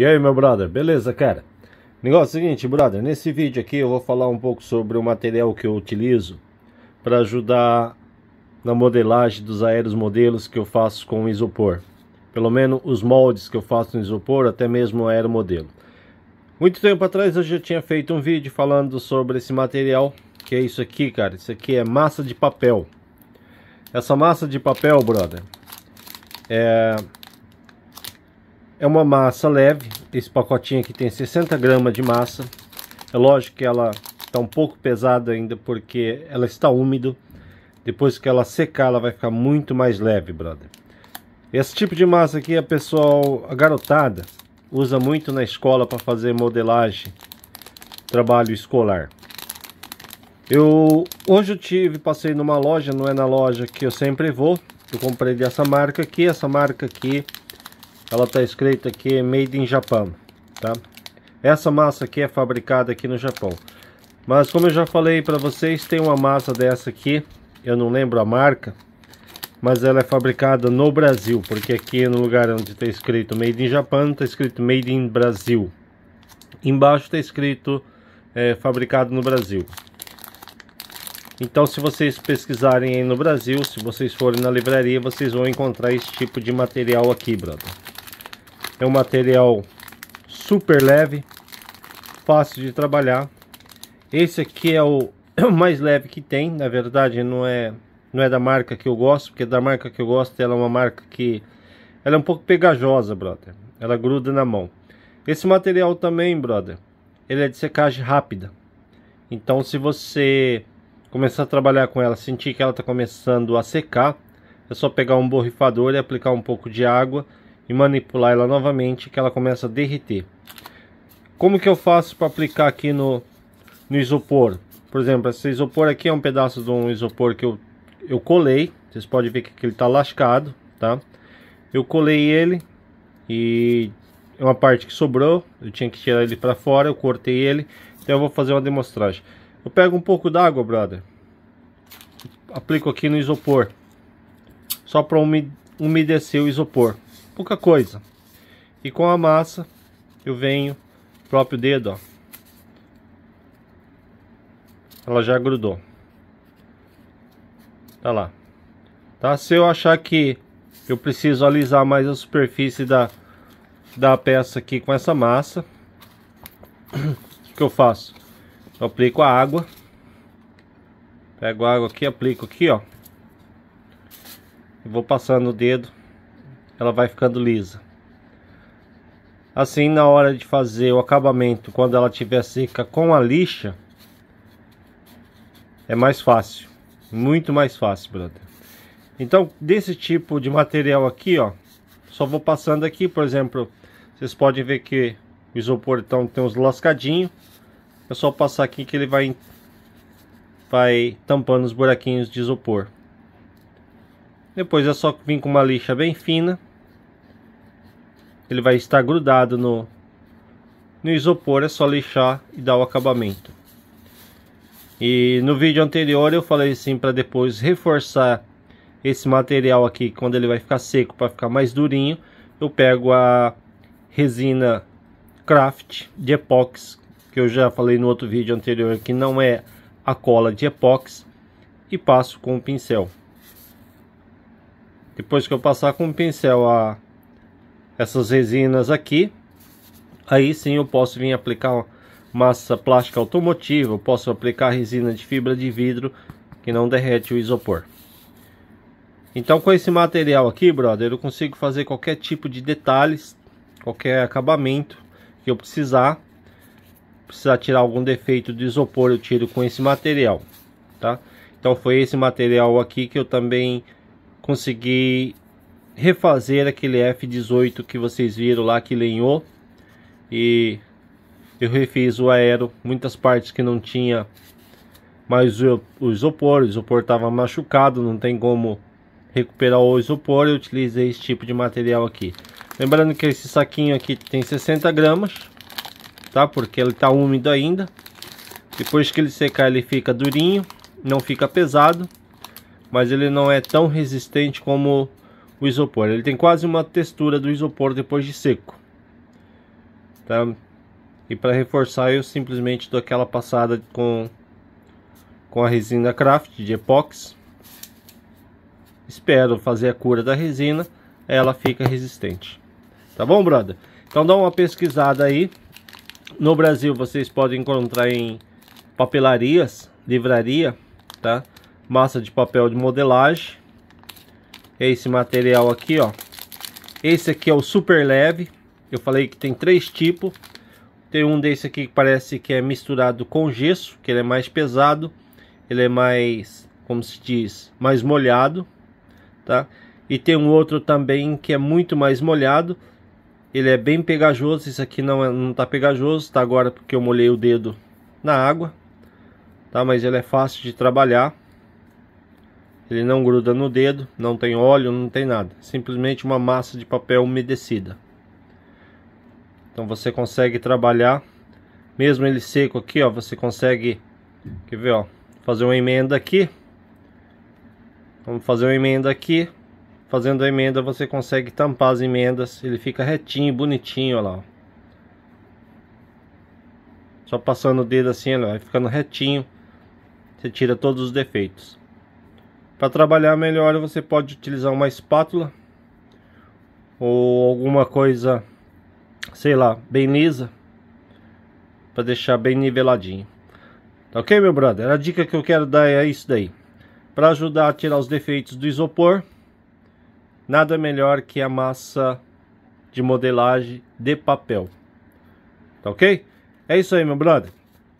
E aí, meu brother, beleza, cara? Negócio é o seguinte, brother, nesse vídeo aqui eu vou falar um pouco sobre o material que eu utilizo para ajudar na modelagem dos aéreos modelos que eu faço com isopor. Pelo menos os moldes que eu faço no isopor, até mesmo o aeromodelo. Muito tempo atrás eu já tinha feito um vídeo falando sobre esse material, que é isso aqui, cara. Isso aqui é massa de papel. Essa massa de papel, brother, é é uma massa leve, esse pacotinho aqui tem 60 gramas de massa. É lógico que ela está um pouco pesada ainda porque ela está úmido. Depois que ela secar, ela vai ficar muito mais leve, brother. Esse tipo de massa aqui a é pessoal, a garotada, usa muito na escola para fazer modelagem, trabalho escolar. Eu hoje eu tive, passei numa loja, não é na loja que eu sempre vou. Eu comprei dessa marca aqui, essa marca aqui ela está escrita aqui Made in Japan, tá? Essa massa aqui é fabricada aqui no Japão. Mas como eu já falei para vocês, tem uma massa dessa aqui, eu não lembro a marca, mas ela é fabricada no Brasil, porque aqui no lugar onde está escrito Made in Japan, está escrito Made in Brasil. Embaixo está escrito é, fabricado no Brasil. Então se vocês pesquisarem aí no Brasil, se vocês forem na livraria, vocês vão encontrar esse tipo de material aqui, brother. É um material super leve, fácil de trabalhar. Esse aqui é o, mais leve que tem, na verdade não é não é da marca que eu gosto, porque da marca que eu gosto ela é uma marca que ela é um pouco pegajosa, brother. Ela gruda na mão. Esse material também, brother, ele é de secagem rápida. Então se você começar a trabalhar com ela, sentir que ela está começando a secar, é só pegar um borrifador e aplicar um pouco de água e manipular ela novamente que ela começa a derreter. Como que eu faço para aplicar aqui no, no isopor? Por exemplo, esse isopor aqui é um pedaço de um isopor que eu, eu colei. Vocês podem ver que ele está lascado, tá? Eu colei ele e é uma parte que sobrou, eu tinha que tirar ele para fora, eu cortei ele. Então eu vou fazer uma demonstragem. Eu pego um pouco d'água, brother. Aplico aqui no isopor. Só para umedecer o isopor pouca coisa. E com a massa, eu venho, próprio dedo, ó. Ela já grudou. Tá lá. Tá? Se eu achar que eu preciso alisar mais a superfície da, da peça aqui com essa massa, o que eu faço? Eu aplico a água. Pego a água aqui, aplico aqui, ó. E vou passando o dedo ela vai ficando lisa. Assim, na hora de fazer o acabamento, quando ela estiver seca com a lixa, é mais fácil. Muito mais fácil, brother. Então, desse tipo de material aqui, ó, só vou passando aqui, por exemplo, vocês podem ver que o isopor então, tem uns lascadinhos. É só passar aqui que ele vai, vai tampando os buraquinhos de isopor. Depois é só vir com uma lixa bem fina ele vai estar grudado no, no isopor, é só lixar e dar o acabamento. E no vídeo anterior eu falei assim para depois reforçar esse material aqui quando ele vai ficar seco para ficar mais durinho. Eu pego a resina craft de epox, que eu já falei no outro vídeo anterior que não é a cola de epox e passo com o pincel. Depois que eu passar com o pincel a essas resinas aqui. Aí sim eu posso vir aplicar massa plástica automotiva, eu posso aplicar resina de fibra de vidro que não derrete o isopor. Então com esse material aqui, brother, eu consigo fazer qualquer tipo de detalhes, qualquer acabamento que eu precisar. Precisar tirar algum defeito do isopor, eu tiro com esse material, tá? Então foi esse material aqui que eu também consegui refazer aquele F-18 que vocês viram lá que lenhou e eu refiz o aero, muitas partes que não tinha mais o, isopor, o isopor estava machucado, não tem como recuperar o isopor, eu utilizei esse tipo de material aqui. Lembrando que esse saquinho aqui tem 60 gramas, tá? Porque ele está úmido ainda. Depois que ele secar ele fica durinho, não fica pesado, mas ele não é tão resistente como o isopor. Ele tem quase uma textura do isopor depois de seco. Tá? E para reforçar eu simplesmente dou aquela passada com, com a resina craft de epox. Espero fazer a cura da resina, ela fica resistente. Tá bom, brother? Então dá uma pesquisada aí. No Brasil vocês podem encontrar em papelarias, livraria, tá? Massa de papel de modelagem é esse material aqui, ó. Esse aqui é o super leve. Eu falei que tem três tipos. Tem um desse aqui que parece que é misturado com gesso, que ele é mais pesado, ele é mais, como se diz, mais molhado, tá? E tem um outro também que é muito mais molhado. Ele é bem pegajoso, isso aqui não, é, não tá pegajoso, tá agora porque eu molhei o dedo na água, tá? Mas ele é fácil de trabalhar. Ele não gruda no dedo, não tem óleo, não tem nada. Simplesmente uma massa de papel umedecida. Então você consegue trabalhar, mesmo ele seco aqui, ó, você consegue, quer ver, ó, fazer uma emenda aqui. Vamos fazer uma emenda aqui. Fazendo a emenda você consegue tampar as emendas, ele fica retinho, bonitinho, ó lá. Ó. Só passando o dedo assim, ó, vai ficando retinho. Você tira todos os defeitos. Para trabalhar melhor você pode utilizar uma espátula ou alguma coisa, sei lá, bem lisa para deixar bem niveladinho. Tá ok, meu brother? A dica que eu quero dar é isso daí. Para ajudar a tirar os defeitos do isopor, nada melhor que a massa de modelagem de papel. Tá ok? É isso aí, meu brother.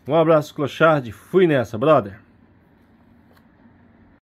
Um abraço, Clochard. Fui nessa, brother.